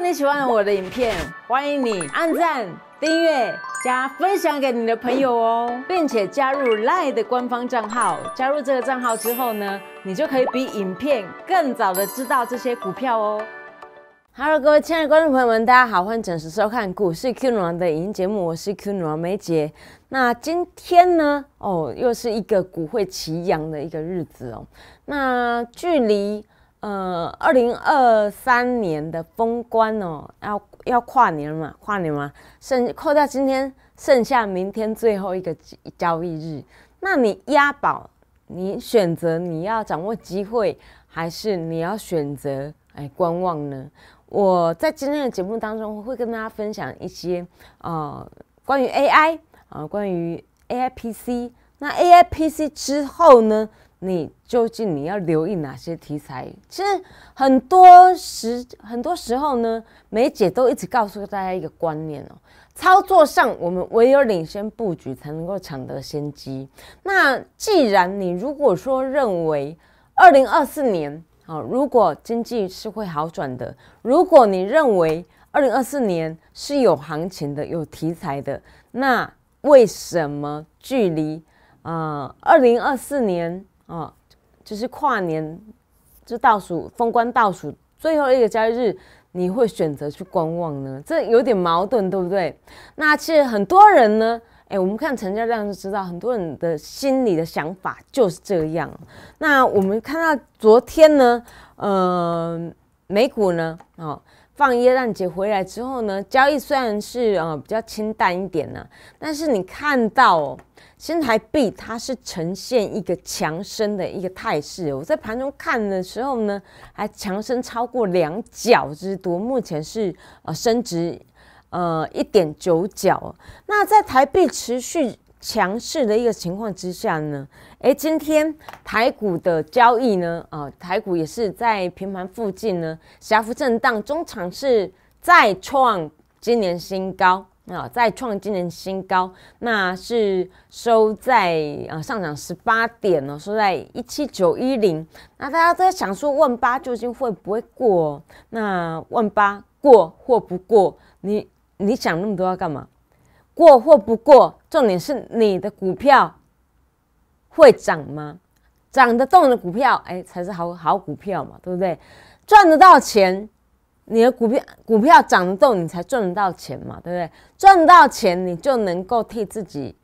你喜欢我的影片，欢迎你按赞、订阅、加分享给你的朋友哦，并且加入 LINE 的官方账号。加入这个账号之后呢，你就可以比影片更早的知道这些股票哦。Hello，各位亲爱的观众朋友们，大家好，欢迎准时收看股市 Q 王的影音节目，我是 Q 王梅姐。那今天呢，哦，又是一个股汇齐扬的一个日子哦。那距离。呃，二零二三年的封关哦，要要跨年了嘛？跨年嘛？剩扣掉今天，剩下明天最后一个交易日。那你押宝，你选择你要掌握机会，还是你要选择哎观望呢？我在今天的节目当中会跟大家分享一些呃关于 AI 啊，关于 AIPC。那 AIPC 之后呢？你究竟你要留意哪些题材？其实很多时，很多时候呢，梅姐都一直告诉大家一个观念哦：操作上，我们唯有领先布局，才能够抢得先机。那既然你如果说认为二零二四年，啊，如果经济是会好转的，如果你认为二零二四年是有行情的、有题材的，那为什么距离啊二零二四年？啊，就是跨年，就倒数封关倒数最后一个交易日，你会选择去观望呢？这有点矛盾，对不对？那其实很多人呢，哎，我们看成交量就知道，很多人的心里的想法就是这样。那我们看到昨天呢，呃，美股呢，哦，放耶诞节回来之后呢，交易虽然是呃比较清淡一点呢，但是你看到新台币它是呈现一个强升的一个态势。我在盘中看的时候呢，还强升超过两角之多，目前是呃升值呃一点九角。那在台币持续强势的一个情况之下呢？哎，今天台股的交易呢？啊，台股也是在平盘附近呢，小幅震荡，中场是再创今年新高啊，再创今年新高，那是收在啊上涨十八点呢，收在一七九一零。那大家都在想说，万八究竟会不会过？那万八过或不过，你你想那么多要干嘛？过或不过，重点是你的股票。会涨吗？涨得动的股票，哎，才是好好股票嘛，对不对？赚得到钱，你的股票股票涨得动，你才赚得到钱嘛，对不对？赚到钱，你就能够替自己，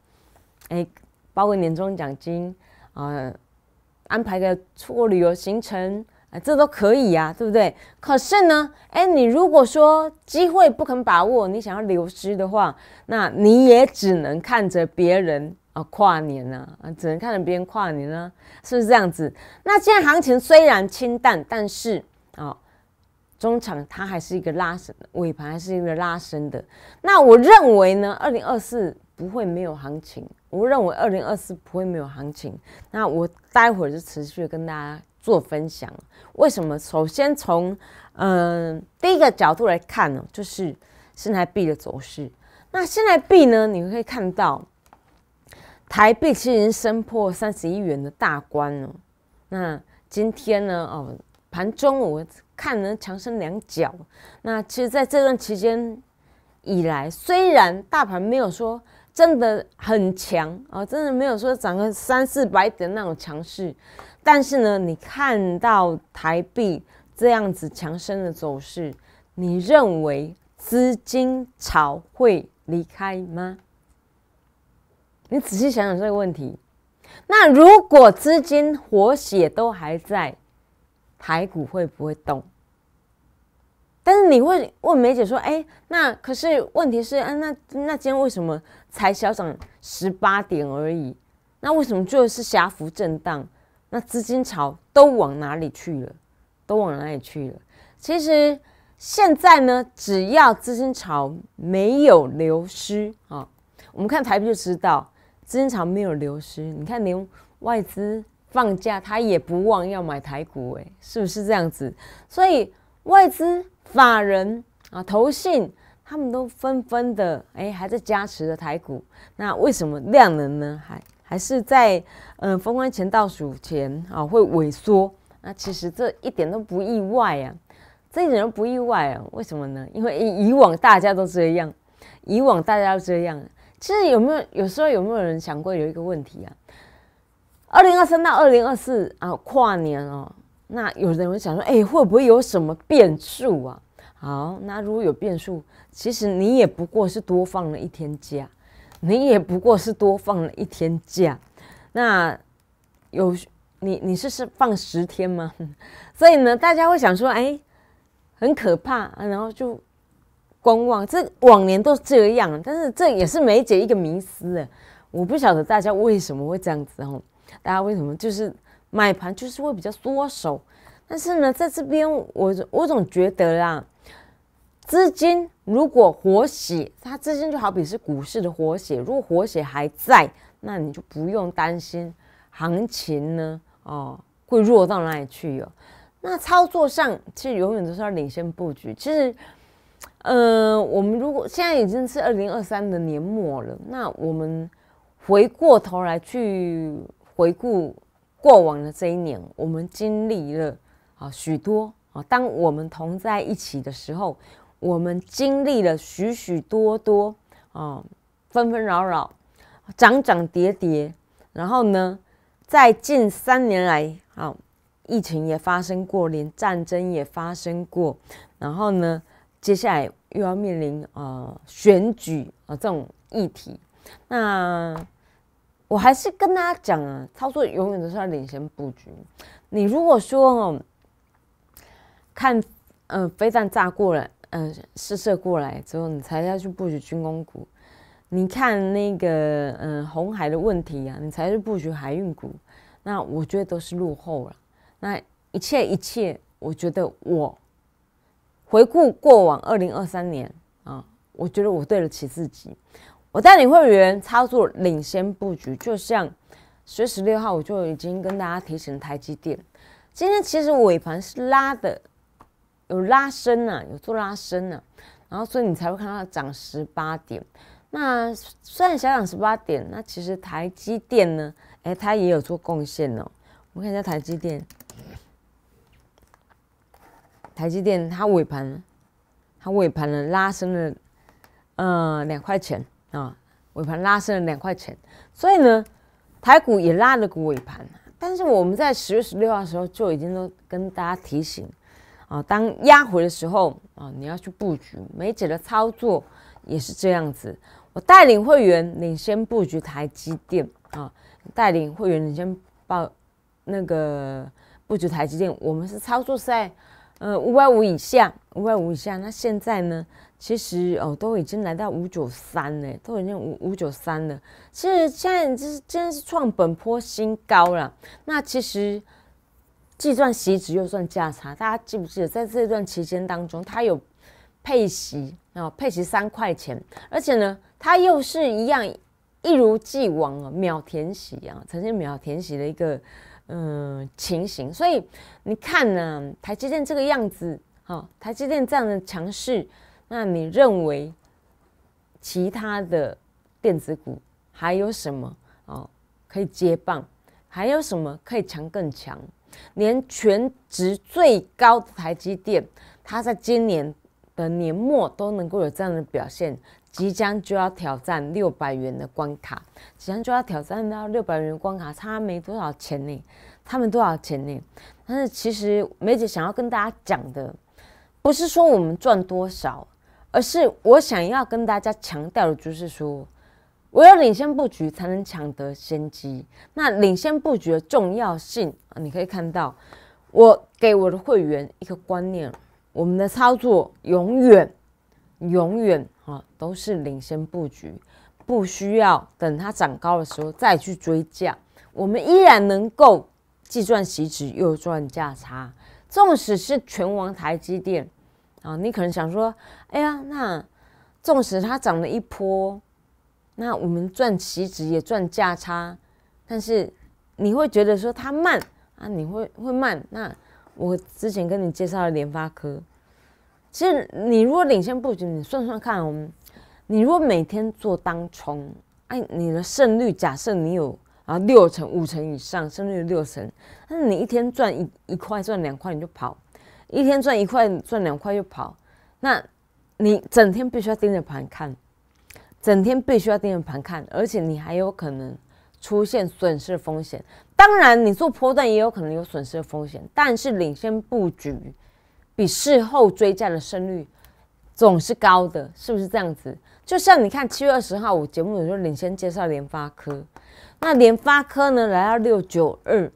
哎，包括年终奖金啊，安排个出国旅游行程，哎，这都可以啊，对不对？可是呢，哎，你如果说机会不肯把握，你想要流失的话，那你也只能看着别人。啊，跨年啊，只能看着别人跨年啊，是不是这样子？那现在行情虽然清淡，但是啊，中场它还是一个拉升的，尾盘还是一个拉升的。那我认为呢，二零二四不会没有行情。我认为二零二四不会没有行情。那我待会儿就持续跟大家做分享。为什么？首先从嗯第一个角度来看呢，就是现在币的走势。那现在币呢，你们可以看到。台币其实已经升破三十亿元的大关了。那今天呢？哦，盘中我看能强升两角。那其实，在这段期间以来，虽然大盘没有说真的很强啊，真的没有说涨个三四百点那种强势，但是呢，你看到台币这样子强升的走势，你认为资金潮会离开吗？你仔细想想这个问题，那如果资金活血都还在，台股会不会动？但是你问问梅姐说：“哎，那可是问题是，啊，那那今天为什么才小涨十八点而已？那为什么就是狭幅震荡？那资金潮都往哪里去了？都往哪里去了？其实现在呢，只要资金潮没有流失啊，我们看台币就知道。”资金潮没有流失，你看连外资放假，他也不忘要买台股，哎，是不是这样子？所以外资法人啊、投信他们都纷纷的哎还在加持的台股，那为什么量能呢还还是在嗯封关前倒数前啊会萎缩？那其实这一点都不意外啊，这一点都不意外啊，为什么呢？因为以往大家都这样，以往大家都这样。其实有没有有时候有没有人想过有一个问题啊？二零二三到二零二四啊，跨年哦。那有人会想说，哎，会不会有什么变数啊？好，那如果有变数，其实你也不过是多放了一天假，你也不过是多放了一天假。那有你你是是放十天吗？所以呢，大家会想说，哎，很可怕，然后就。观望，这往年都这样，但是这也是梅姐一个迷思我不晓得大家为什么会这样子哦，大家为什么就是买盘就是会比较缩手？但是呢，在这边我我总觉得啦，资金如果活血，它资金就好比是股市的活血，如果活血还在，那你就不用担心行情呢哦会弱到哪里去哟。那操作上其实永远都是要领先布局，其实。嗯，我们如果现在已经是二零二三的年末了，那我们回过头来去回顾过往的这一年，我们经历了啊许多啊。当我们同在一起的时候，我们经历了许许多多啊纷纷扰扰、涨涨跌跌。然后呢，在近三年来，啊，疫情也发生过，连战争也发生过。然后呢？接下来又要面临呃选举啊这种议题，那我还是跟大家讲啊，操作永远都是要领先布局。你如果说哦，看嗯飞弹炸过来，嗯试射过来之后，你才要去布局军工股，你看那个嗯红海的问题啊，你才是布局海运股，那我觉得都是落后了。那一切一切，我觉得我。回顾过往二零二三年啊，我觉得我对得起自己。我带领会员操作领先布局，就像十月十六号，我就已经跟大家提醒台积电。今天其实尾盘是拉的，有拉伸呐，有做拉伸呐，然后所以你才会看到涨十八点。那虽然小涨十八点，那其实台积电呢，哎，它也有做贡献哦。我看一下台积电。台积电它尾盘，它尾盘呢拉升了，呃，两块钱啊，尾盘拉升了两块钱，所以呢，台股也拉了股尾盘。但是我们在十月十六号的时候就已经都跟大家提醒啊，当压回的时候啊，你要去布局。梅姐的操作也是这样子，我带领会员领先布局台积电啊，带领会员领先报那个布局台积电，我们是操作在。呃，五百五以下，五百五以下。那现在呢？其实哦，都已经来到五九三了，都已经五五九三了。其实现在这是真的是创本坡新高了。那其实既算息值又算价差，大家记不记得，在这段期间当中，它有配息啊，配息三块钱，而且呢，它又是一样一如既往啊，秒填息啊，曾经秒填息的一个。嗯，情形，所以你看呢，台积电这个样子，哈，台积电这样的强势，那你认为其他的电子股还有什么哦可以接棒？还有什么可以强更强？连全值最高的台积电，它在今年的年末都能够有这样的表现。即将就要挑战六百元的关卡，即将就要挑战到六百元关卡，差没多少钱呢？他们多少钱呢？但是其实梅姐想要跟大家讲的，不是说我们赚多少，而是我想要跟大家强调的就是说，我要领先布局，才能抢得先机。那领先布局的重要性，你可以看到，我给我的会员一个观念，我们的操作永远。永远啊都是领先布局，不需要等它长高的时候再去追价，我们依然能够既赚席值又赚价差。纵使是全网台积电啊，你可能想说，哎呀，那纵使它涨了一波，那我们赚息值也赚价差，但是你会觉得说它慢啊，你会会慢。那我之前跟你介绍的联发科。其实你如果领先布局，你算算看哦，你如果每天做当冲，哎，你的胜率假设你有啊六成、五成以上，甚率六成，但是你一天赚一一块赚两块你就跑，一天赚一块赚两块就跑，那你整天必须要盯着盘看，整天必须要盯着盘看，而且你还有可能出现损失风险。当然你做波段也有可能有损失的风险，但是领先布局。比事后追债的胜率总是高的，是不是这样子？就像你看七月二十号我节目的时候，领先介绍联发科，那联发科呢来到六九二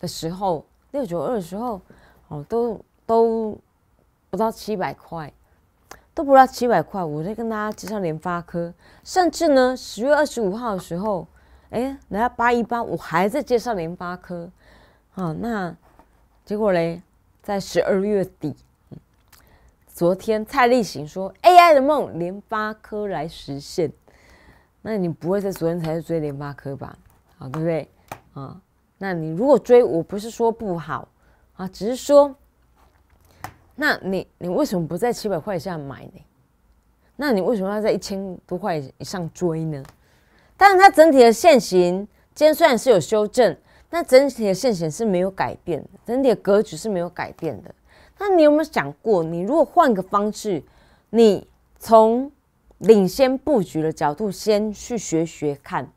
的时候，六九二的时候哦，都都不到七百块，都不到七百块，我在跟大家介绍联发科，甚至呢十月二十五号的时候，哎，来到八一八，我还在介绍联发科，啊，那结果嘞？在十二月底，昨天蔡立行说 AI 的梦，联发科来实现。那你不会在昨天才去追联发科吧？好，对不对？啊，那你如果追，我不是说不好啊，只是说，那你你为什么不在七百块以下买呢？那你为什么要在一千多块以上追呢？但是它整体的现形，今天虽然是有修正。那整体的线型是没有改变的，整体的格局是没有改变的。那你有没有想过，你如果换个方式，你从领先布局的角度先去学学看，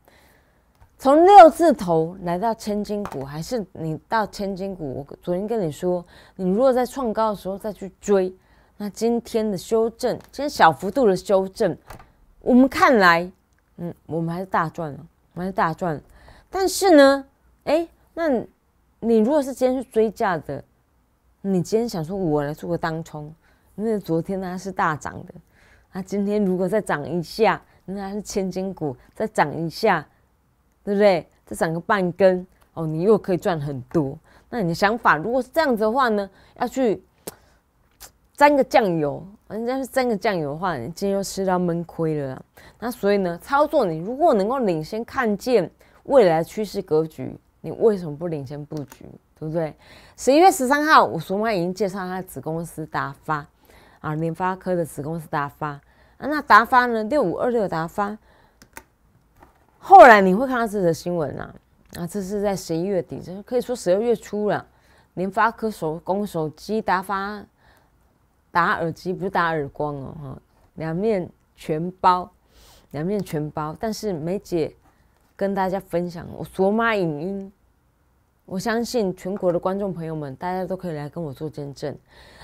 从六字头来到千金股，还是你到千金股？我昨天跟你说，你如果在创高的时候再去追，那今天的修正，今天小幅度的修正，我们看来，嗯，我们还是大赚，还是大赚。但是呢？哎，那，你如果是今天去追价的，你今天想说我来做个当冲，为昨天它是大涨的，那今天如果再涨一下，那它是千金股再涨一下，对不对？再涨个半根哦，你又可以赚很多。那你的想法如果是这样子的话呢，要去沾个酱油，人家是沾个酱油的话，你今天又吃到闷亏了。那所以呢，操作你如果能够领先看见未来趋势格局。你为什么不领先布局，对不对？十一月十三号，我昨天已经介绍他的子公司达发啊，联发科的子公司达发啊，那达发呢六五二六达发，后来你会看到这则新闻啊啊，这是在十一月底，就是可以说十二月初了，联发科手工手机达发打耳机，不是打耳光哦，哈，两面全包，两面全包，但是梅姐。跟大家分享，我索玛影音，我相信全国的观众朋友们，大家都可以来跟我做见证。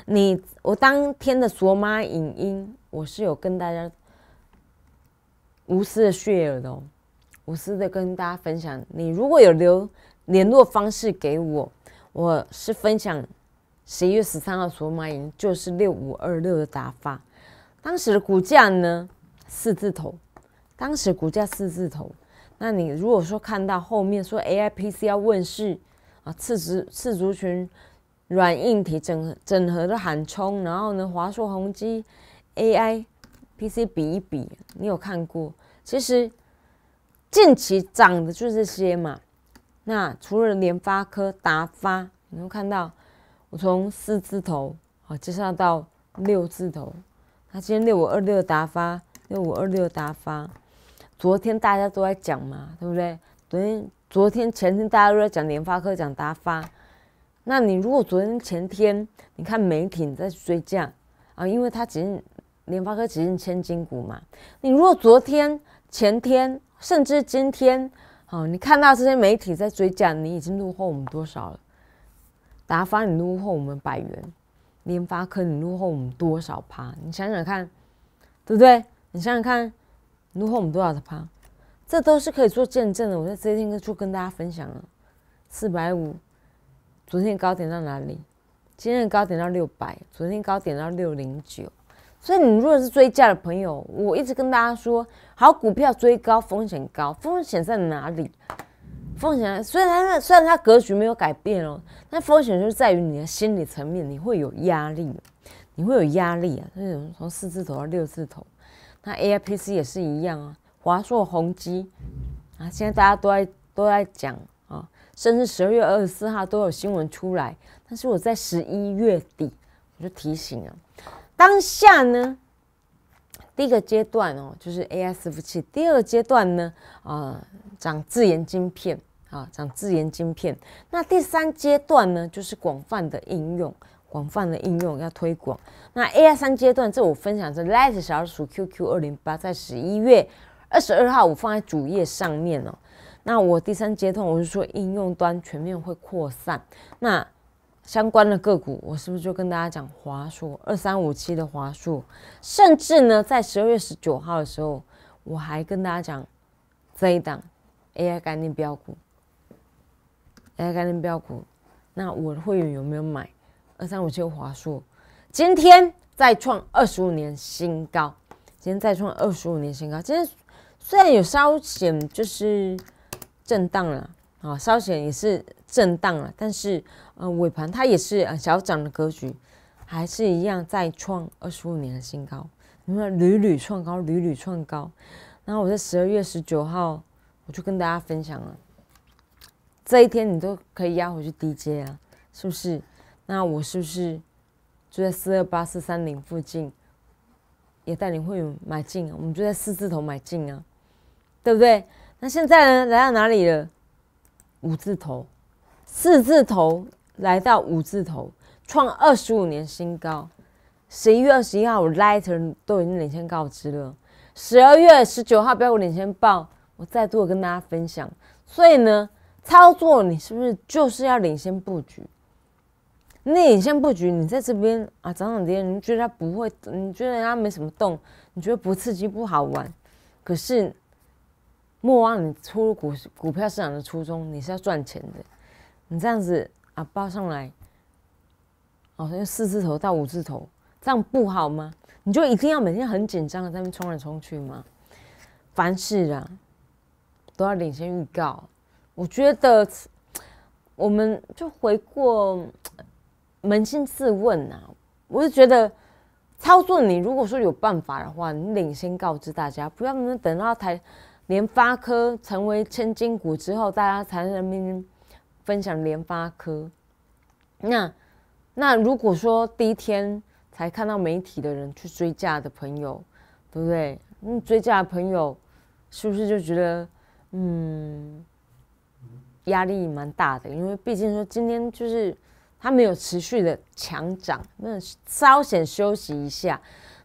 你我当天的索玛影音，我是有跟大家无私的血 e 的，无私的跟大家分享。你如果有留联络方式给我，我是分享十一月十三号索玛影就是六五二六的打发，当时的股价呢四字头，当时股价四字头。那你如果说看到后面说 A I P C 要问世啊，次支次族群软硬体整合整合的喊冲，然后呢，华硕宏基 A I P C 比一比，你有看过？其实近期涨的就是这些嘛。那除了联发科、达发，你会看到我从四字头啊，介绍到六字头，那今天六五二六达发，六五二六达发。昨天大家都在讲嘛，对不对？昨天、昨天、前天大家都在讲联发科、讲达发。那你如果昨天、前天，你看媒体你在追价啊，因为它只是联发科只是千金股嘛。你如果昨天、前天，甚至今天，好，你看到这些媒体在追价，你已经落后我们多少了？达发你落后我们百元，联发科你落后我们多少趴？你想想看，对不对？你想想看。如何我们多少的盘，这都是可以做见证的。我在这一天就跟大家分享了四百五，昨天高点到哪里？今天的高点到六百，昨天高点到六零九。所以你如果是追价的朋友，我一直跟大家说，好股票追高风险高，风险在哪里？风险虽然它虽然它格局没有改变哦，但风险就在于你的心理层面，你会有压力，你会有压力啊！从四字头到六字头。那 A I P C 也是一样啊，华硕、宏基啊，现在大家都在都在讲啊，甚至十二月二十四号都有新闻出来，但是我在十一月底我就提醒了，当下呢，第一个阶段哦，就是 A S 服器；第二个阶段呢啊，长自研晶片啊，长自研晶片，那第三阶段呢，就是广泛的应用。广泛的应用要推广，那 AI 三阶段，这我分享是 Light 小鼠 QQ 二零八，在十一月二十二号，我放在主页上面哦。那我第三阶段，我是说应用端全面会扩散，那相关的个股，我是不是就跟大家讲华数二三五七的华数，甚至呢，在十二月十九号的时候，我还跟大家讲这一档 AI 概念标股 a i 概念标股。那我的会员有没有买？二三五七华硕，今天再创二十五年新高，今天再创二十五年新高。今天虽然有稍显就是震荡了啊，稍显也是震荡了，但是啊尾盘它也是小涨的格局，还是一样再创二十五年的新高。你们屡屡创高，屡屡创高。然后我在十二月十九号我就跟大家分享了，这一天你都可以压回去 DJ 啊，是不是？那我是不是就在四二八四三零附近也带领会员买进啊？我们就在四字头买进啊，对不对？那现在呢，来到哪里了？五字头，四字头来到五字头，创二十五年新高。十一月二十一号，我 Lighter 都已经领先告知了。十二月十九号，标股我领先报，我再度跟大家分享。所以呢，操作你是不是就是要领先布局？那你先布局，你在这边啊，涨涨跌你觉得它不会？你觉得它没什么动？你觉得不刺激、不好玩？可是，莫忘你出入股股票市场的初衷，你是要赚钱的。你这样子啊，报上来，哦，像四字头到五字头，这样不好吗？你就一定要每天很紧张的在那边冲来冲去吗？凡事啊，都要领先预告。我觉得，我们就回过。扪心自问啊，我是觉得操作你如果说有办法的话，你领先告知大家，不要等到台联发科成为千金股之后，大家才人民分享联发科。那那如果说第一天才看到媒体的人去追价的朋友，对不对？那追价的朋友是不是就觉得嗯压力蛮大的？因为毕竟说今天就是。它没有持续的强涨，那稍显休息一下。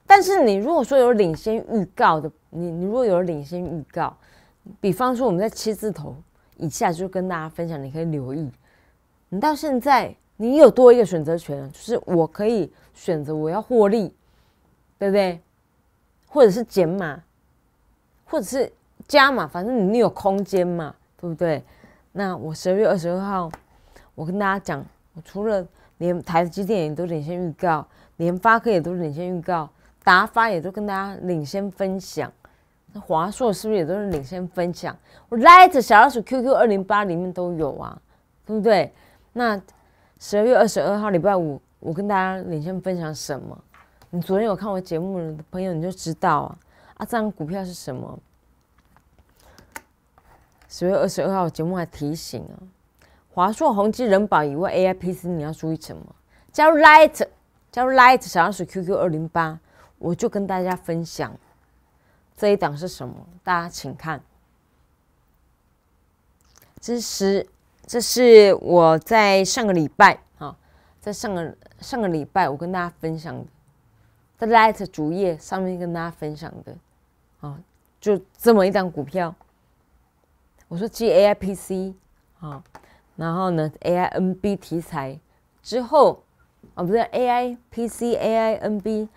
但是你如果说有领先预告的，你你如果有领先预告，比方说我们在七字头以下，就跟大家分享，你可以留意。你到现在你有多一个选择权，就是我可以选择我要获利，对不对？或者是减码，或者是加码，反正你你有空间嘛，对不对？那我十二月二十二号，我跟大家讲。我除了连台积电也都领先预告，联发科也都领先预告，达发也都跟大家领先分享，那华硕是不是也都是领先分享？我 l i t 小老鼠 QQ 二零八里面都有啊，对不对？那十二月二十二号礼拜五，我跟大家领先分享什么？你昨天有看我节目的朋友你就知道啊。啊，这张股票是什么？十二月二十二号节目还提醒啊。华硕、宏基、人保以外，A I P C，你要注意什么？加入 Light，加入 Light，小老鼠 Q Q 二零八，我就跟大家分享这一档是什么。大家请看，这是这是我在上个礼拜，啊，在上个上个礼拜，我跟大家分享的在 Light 主页上面跟大家分享的，啊，就这么一张股票，我说 G A I P C，啊。然后呢，AI NB 题材之后，哦，不对 AI PC AI NB，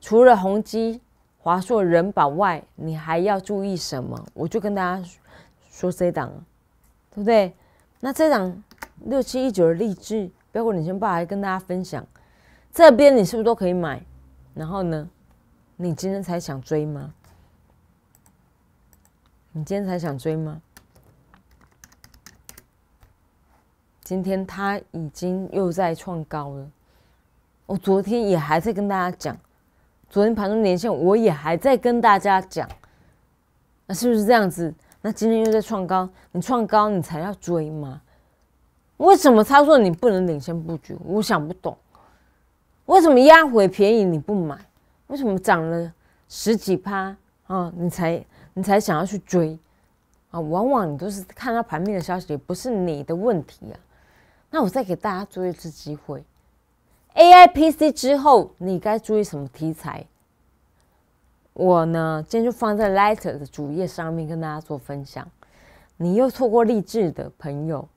除了宏基、华硕、人保外，你还要注意什么？我就跟大家说这档，对不对？那这档六七一九的励志，包括你先爸爸还跟大家分享，这边你是不是都可以买？然后呢，你今天才想追吗？你今天才想追吗？今天它已经又在创高了。我昨天也还在跟大家讲，昨天盘中连线我也还在跟大家讲，那是不是这样子？那今天又在创高，你创高你才要追吗？为什么他说你不能领先布局？我想不懂，为什么压回便宜你不买？为什么涨了十几趴啊，你才你才想要去追啊？往往你都是看到盘面的消息，不是你的问题啊。那我再给大家做一次机会，A I P C 之后你该注意什么题材？我呢今天就放在 Light 的主页上面跟大家做分享。你又错过励志的朋友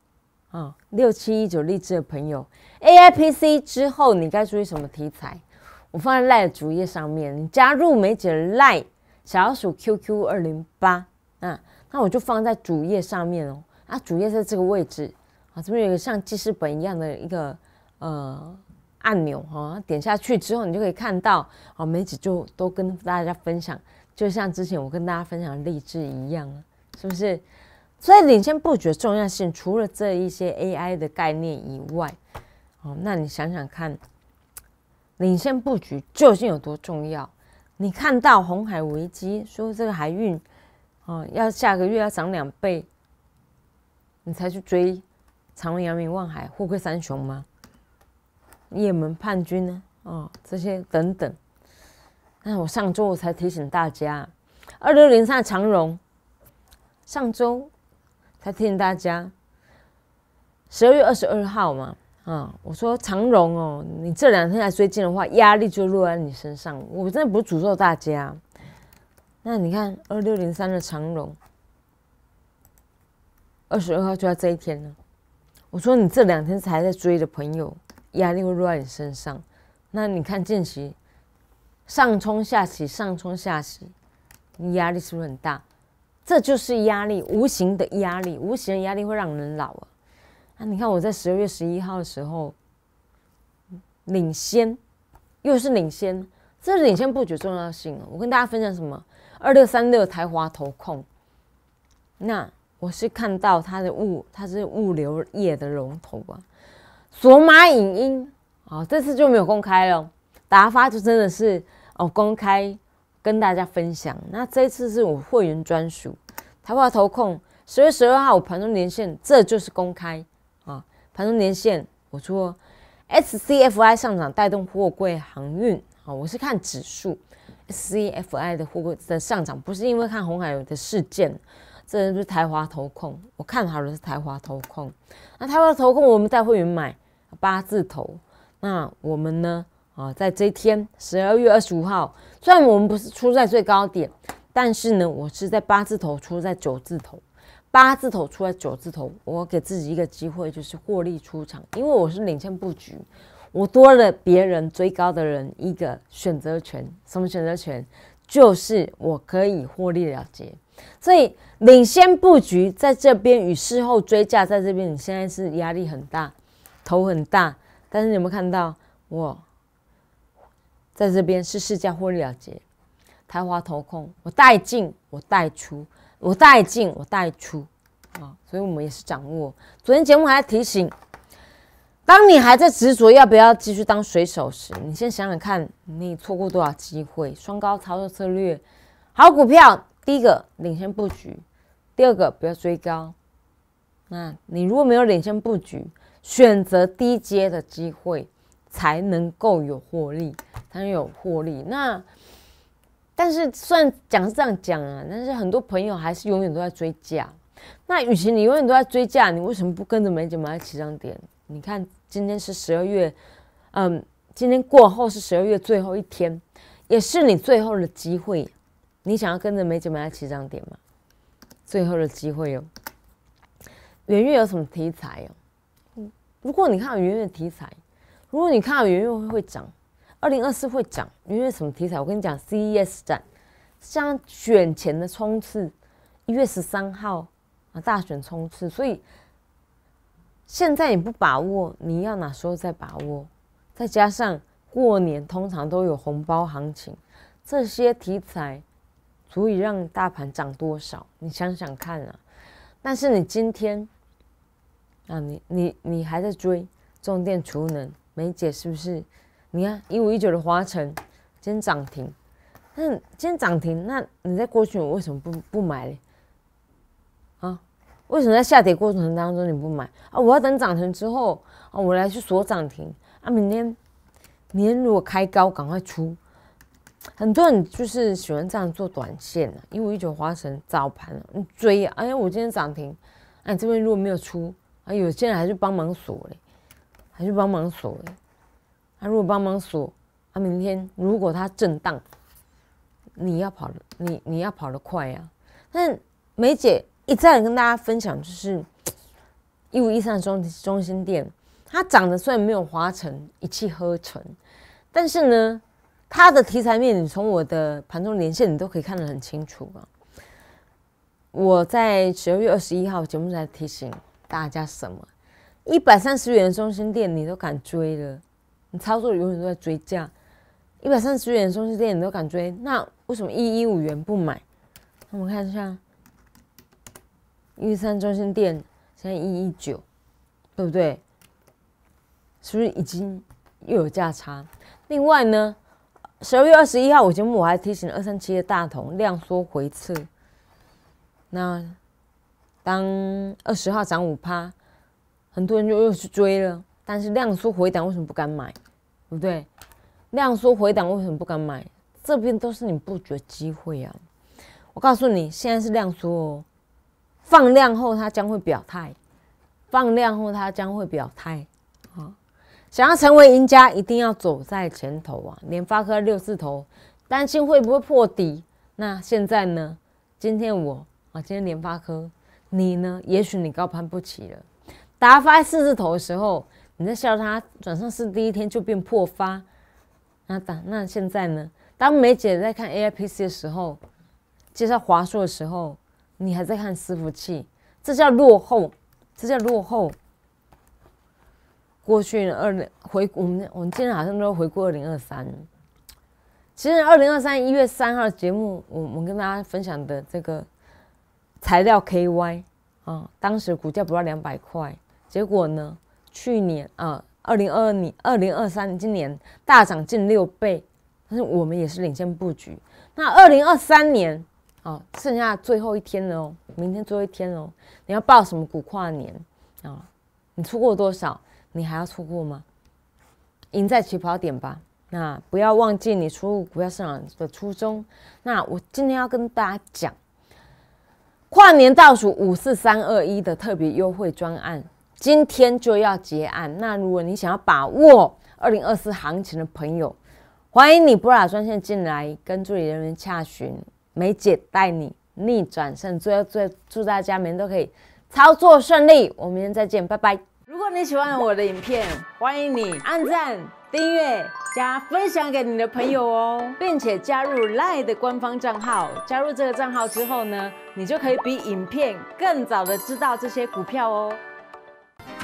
啊，六七一九励志的朋友，A I P C 之后你该注意什么题材？我放在 Light 主页上面。你加入美姐 Light 小老鼠 QQ 二零八，啊，那我就放在主页上面哦。啊，主页在这个位置。啊，这边有一个像记事本一样的一个呃按钮哈，点下去之后，你就可以看到哦，梅子就都跟大家分享，就像之前我跟大家分享励志一样，是不是？所以领先布局的重要性，除了这一些 AI 的概念以外，哦，那你想想看，领先布局究竟有多重要？你看到红海危机，说这个海运哦要下个月要涨两倍，你才去追。长阳明望海，富贵三雄吗？叶门叛军呢？哦，这些等等。那我上周我才提醒大家，二六零三长荣，上周才提醒大家，十二月二十二号嘛，啊，我说长荣哦，你这两天来最近的话，压力就落在你身上。我真的不诅咒大家。那你看二六零三的长荣，二十二号就在这一天了。我说你这两天才在追的朋友，压力会落在你身上。那你看近期上冲下起，上冲下起，你压力是不是很大？这就是压力，无形的压力，无形的压力会让人老啊。那你看我在十二月十一号的时候领先，又是领先，这领先布局重要性啊！我跟大家分享什么？二六三六台华投控，那。我是看到它的物，它是物流业的龙头啊。索马影音啊，这次就没有公开了。达发就真的是哦，公开跟大家分享。那这次是我会员专属。台湾投控十月十二号，我盘中连线，这就是公开啊。盘中连线，我说 SCFI 上涨带动货柜航运啊。我是看指数 SCFI 的货柜的上涨，不是因为看红海的事件。这人不是台华投控，我看好的是台华投控。那台华投控我们在会员买八字头，那我们呢啊，在这一天十二月二十五号，虽然我们不是出在最高点，但是呢，我是在八字头出在九字头，八字头出在九字头，我给自己一个机会就是获利出场，因为我是领先布局，我多了别人追高的人一个选择权，什么选择权？就是我可以获利了结。所以领先布局在这边，与事后追加在这边，你现在是压力很大，头很大。但是你有没有看到我在这边是试价获利了结，台华头空，我带进，我带出，我带进，我带出啊！所以我们也是掌握。昨天节目还在提醒，当你还在执着要不要继续当水手时，你先想想看你错过多少机会，双高操作策略，好股票。第一个领先布局，第二个不要追高。那你如果没有领先布局，选择低阶的机会才能够有获利，才能有获利。那但是虽然讲是这样讲啊，但是很多朋友还是永远都在追价。那雨晴，你永远都在追价，你为什么不跟着美姐买起涨点？你看今天是十二月，嗯，今天过后是十二月最后一天，也是你最后的机会。你想要跟着梅姐买起涨点吗？最后的机会哦。元月有什么题材哦？如果你看到元月题材，如果你看到元月会涨，二零二四会涨，元月什么题材？我跟你讲，CES 展，像选前的冲刺，一月十三号啊，大选冲刺，所以现在你不把握，你要哪时候再把握？再加上过年通常都有红包行情，这些题材。足以让大盘涨多少？你想想看啊！但是你今天啊，你你你还在追重点电储能，梅姐是不是？你看一五一九的华晨，今天涨停，那今天涨停，那你在过去为什么不不买嘞？啊，为什么在下跌过程当中你不买？啊，我要等涨停之后啊，我来去锁涨停啊，明天明天如果开高，赶快出。很多人就是喜欢这样做短线，一五一九华晨早盘你追，哎，呀，我今天涨停，哎，这边如果没有出，啊，有些人还是帮忙锁嘞，还是帮忙锁嘞，他如果帮忙锁，他明天如果他震荡，你要跑的你你要跑得快呀。是梅姐一再跟大家分享，就是一五一三中中心店，它涨的虽然没有华晨一气呵成，但是呢。它的题材面，你从我的盘中连线，你都可以看得很清楚啊。我在十二月二十一号节目才提醒大家什么？一百三十元中心店你都敢追了，你操作永远都在追价，一百三十元中心店你都敢追，那为什么一一五元不买？我们看一下，一三中心店现在一一九，对不对？是不是已经又有价差？另外呢？十二月二十一号，我节目我还提醒二三七的大同量缩回撤。那当二十号涨五趴，很多人就又去追了。但是量缩回档为什么不敢买？对不对？量缩回档为什么不敢买？这边都是你不绝机会啊！我告诉你，现在是量缩，哦，放量后它将会表态，放量后它将会表态。想要成为赢家，一定要走在前头啊！联发科六字头担心会不会破底？那现在呢？今天我啊，今天联发科，你呢？也许你高攀不起了。打发四字头的时候，你在笑他转上市第一天就变破发。那当那现在呢？当梅姐在看 AIPC 的时候，介绍华硕的时候，你还在看伺服器，这叫落后，这叫落后。过去二回我们我们今天好像都回顾二零二三。其实二零二三一月三号节目，我我跟大家分享的这个材料 KY 啊，当时股价不到两百块，结果呢，去年啊，二零二二年、二零二三年，今年大涨近六倍，但是我们也是领先布局。那二零二三年啊，剩下最后一天了哦，明天最后一天哦，你要报什么股跨年啊？你出过多少？你还要错过吗？赢在起跑点吧。那不要忘记你出入股票市场的初衷。那我今天要跟大家讲跨年倒数五四三二一的特别优惠专案，今天就要结案。那如果你想要把握二零二四行情的朋友，欢迎你拨打专线进来跟助理人员洽询。梅姐带你逆转胜，最后最祝大家每天都可以操作顺利。我明天再见，拜拜。如果你喜欢我的影片，欢迎你按赞、订阅、加分享给你的朋友哦，并且加入赖的官方账号。加入这个账号之后呢，你就可以比影片更早的知道这些股票哦。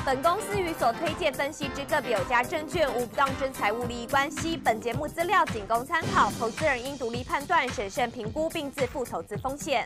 本公司与所推荐分析之个别有价证券无不当之财务利益关系。本节目资料仅供参考，投资人应独立判断、审慎评估并自负投资风险。